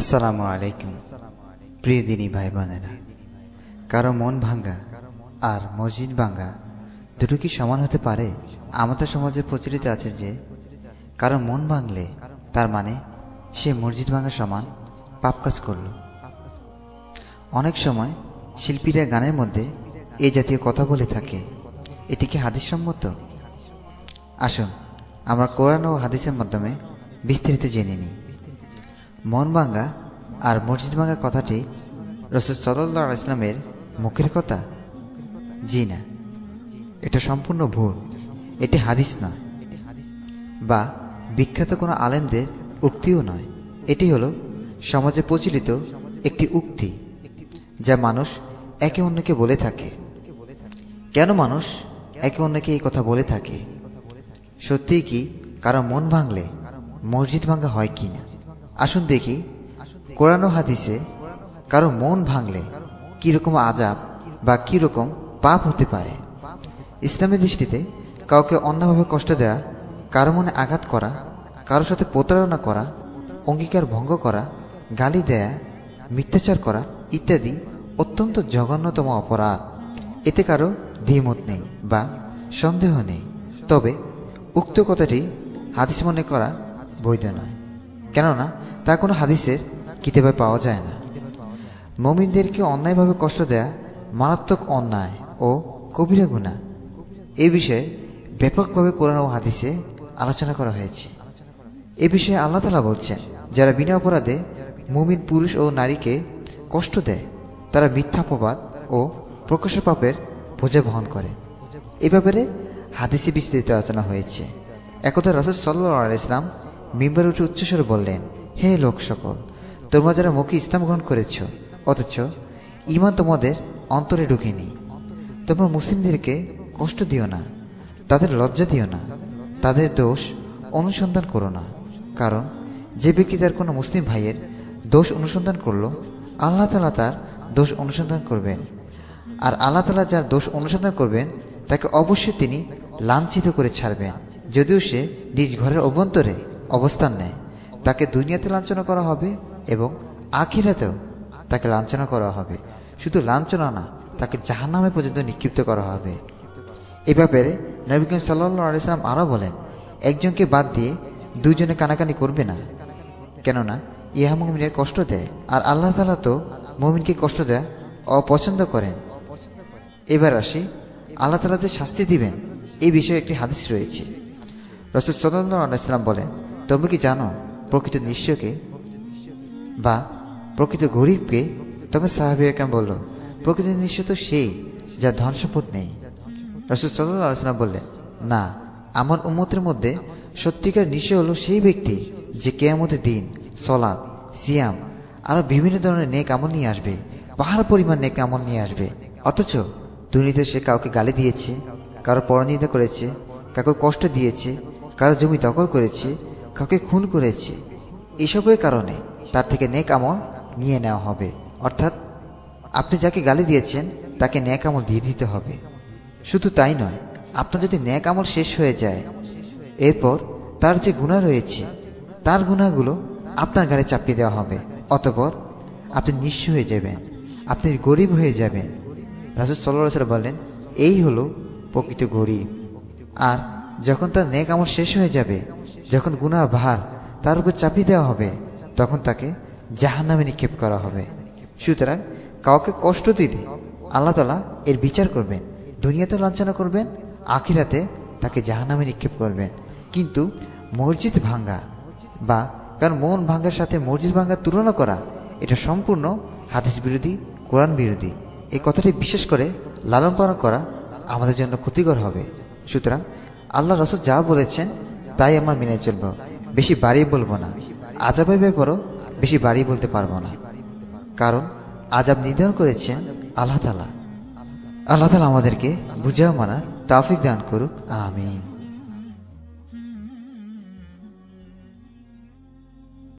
আসসালামু আলাইকুম প্রিয় দিনী ভাই বোনেরা কারো মন ভাঙ্গা আর মসজিদ ভাঙ্গা দুটো কি সমান হতে পারে আমাদের সমাজে প্রচলিত আছে যে কারো মন ভাঙলে তার মানে সে মসজিদ ভাঙা সমান পাপ কাজ করল অনেক সময় শিল্পীরা গানের মধ্যে এ জাতীয় কথা বলে থাকে এটি কি হাদিস সম্মত আসুন আমরা কোরআন ও হাদিসের মাধ্যমে বিস্তারিত জেনে নিই মন ভাঙ্গা আর মসজিদ ভাঙ্গা কথাটি রসদ সাল্লা ইসলামের মুখের কথা জি না এটা সম্পূর্ণ ভুল এটি হাদিস না বা বিখ্যাত কোনো আলেমদের উক্তিও নয় এটি হলো সমাজে প্রচলিত একটি উক্তি যা মানুষ একে অন্যকে বলে থাকে কেন মানুষ একে অন্যকে এই কথা বলে থাকে সত্যিই কি কারো মন ভাঙলে মসজিদ ভাঙ্গা হয় কি না আসুন দেখি কোরআন হাদিসে কারো মন ভাঙলে কীরকম আজাব বা কীরকম পাপ হতে পারে ইসলামের দৃষ্টিতে কাউকে অন্যভাবে কষ্ট দেওয়া কারো মনে আঘাত করা কারো সাথে প্রতারণা করা অঙ্গীকার ভঙ্গ করা গালি দেয়া মিথ্যাচার করা ইত্যাদি অত্যন্ত জঘন্যতম অপরাধ এতে কারো দ্বিমত নেই বা সন্দেহ নেই তবে উক্ত কথাটি হাদিস মনে করা বৈধ নয় কেননা তা কোনো হাদিসের কিতাবে পাওয়া যায় না মমিনদেরকে অন্যায়ভাবে কষ্ট দেয়া মারাত্মক অন্যায় ও কবিরা গুণা এ বিষয়ে ব্যাপকভাবে কোরআন ও হাদিসে আলোচনা করা হয়েছে এ বিষয়ে আল্লাহ তালা বলছেন যারা বিনা অপরাধে মুমিন পুরুষ ও নারীকে কষ্ট দেয় তারা মিথ্যাপবাদ ও প্রকাশ্য পাপের ভোজে বহন করে এ ব্যাপারে হাদিসে বিস্তৃত আলোচনা হয়েছে একথা রসদ সাল্লা ইসলাম মিম্বার উঠে উচ্চস্বরে বললেন হে লোক সকল তোমরা যারা মুখে ইসলাম গ্রহণ করেছ অথচ ইমান তোমাদের অন্তরে ঢুকেনি তোমরা মুসলিমদেরকে কষ্ট দিও না তাদের লজ্জা দিও না তাদের দোষ অনুসন্ধান করো না কারণ যে ব্যক্তি তার কোনো মুসলিম ভাইয়ের দোষ অনুসন্ধান করলো আল্লাহ তালা তার দোষ অনুসন্ধান করবেন আর আল্লাহ তালা যার দোষ অনুসন্ধান করবেন তাকে অবশ্যই তিনি লাঞ্ছিত করে ছাড়বেন যদিও সে নিজ ঘরের অভ্যন্তরে অবস্থান নেয় তাকে দুনিয়াতে লাঞ্ছনা করা হবে এবং আখিরাতেও তাকে লাঞ্ছনা করা হবে শুধু লাঞ্ছনা না তাকে জাহান্নামে পর্যন্ত নিক্ষিপ্ত করা হবে এ ব্যাপারে করিম সাল্লা আলিয়াল্লাম আরও বলেন একজনকে বাদ দিয়ে দুজনে কানাকানি করবে না কেননা ইহা মমিনের কষ্ট দেয় আর আল্লাহ তালা তো মুমিনকে কষ্ট দেয়া অপছন্দ করেন এবার আসি আল্লাহ তালা যে শাস্তি দিবেন এই বিষয়ে একটি হাদিস রয়েছে রসদ সদন্দ ইসলাম বলেন তুমি কি জানো প্রকৃত নিশ্চয়কে বা প্রকৃত গরিবকে তখন সাহাবি একরাম বলল প্রকৃত নিশ্চয় তো সেই যার ধন সম্পদ নেই রসদ সাল্লাহ আলোচনা বললেন না আমার উন্মতের মধ্যে সত্যিকার নিশ্চয় হলো সেই ব্যক্তি যে কেয়ামতের দিন সলাদ সিয়াম আরও বিভিন্ন ধরনের নেক আমল নিয়ে আসবে পাহাড় পরিমাণ নেক আমল নিয়ে আসবে অথচ দুর্নীতি সে কাউকে গালি দিয়েছে কারো পরাজিত করেছে কাউকে কষ্ট দিয়েছে কারো জমি দখল করেছে কাউকে খুন করেছে এসবের কারণে তার থেকে নেক আমল নিয়ে নেওয়া হবে অর্থাৎ আপনি যাকে গালি দিয়েছেন তাকে ন্যাক আমল দিয়ে দিতে হবে শুধু তাই নয় আপনার যদি ন্যাক আমল শেষ হয়ে যায় এরপর তার যে গুণা রয়েছে তার গুণাগুলো আপনার গাড়ি চাপিয়ে দেওয়া হবে অতপর আপনি নিঃস্ব হয়ে যাবেন আপনি গরিব হয়ে যাবেন রাসুল সাল্লাহ বলেন এই হলো প্রকৃত গরিব আর যখন তার নেক আমল শেষ হয়ে যাবে যখন গুনাহ ভার তার উপর চাপিয়ে দেওয়া হবে তখন তাকে জাহান্নামে নিক্ষেপ করা হবে সুতরাং কাউকে কষ্ট দিলে আল্লাহ তালা এর বিচার করবেন দুনিয়াতে লাঞ্ছনা করবেন আখিরাতে তাকে জাহান্নামে নিক্ষেপ করবেন কিন্তু মসজিদ ভাঙ্গা বা কারণ মন ভাঙ্গার সাথে মসজিদ ভাঙ্গার তুলনা করা এটা সম্পূর্ণ হাদিস বিরোধী কোরআন বিরোধী এই কথাটি বিশেষ করে লালন পালন করা আমাদের জন্য ক্ষতিকর হবে সুতরাং আল্লাহ রসদ যা বলেছেন তাই আমরা মেনে চলব বেশি বাড়ি বলবো না আজাবের ব্যাপারও বেশি বাড়ি বলতে পারবো না কারণ আজাব নির্ধারণ করেছেন আল্লাহ তালা আল্লাহ তালা আমাদেরকে বুঝাও মানার তাফিক দান করুক আমিন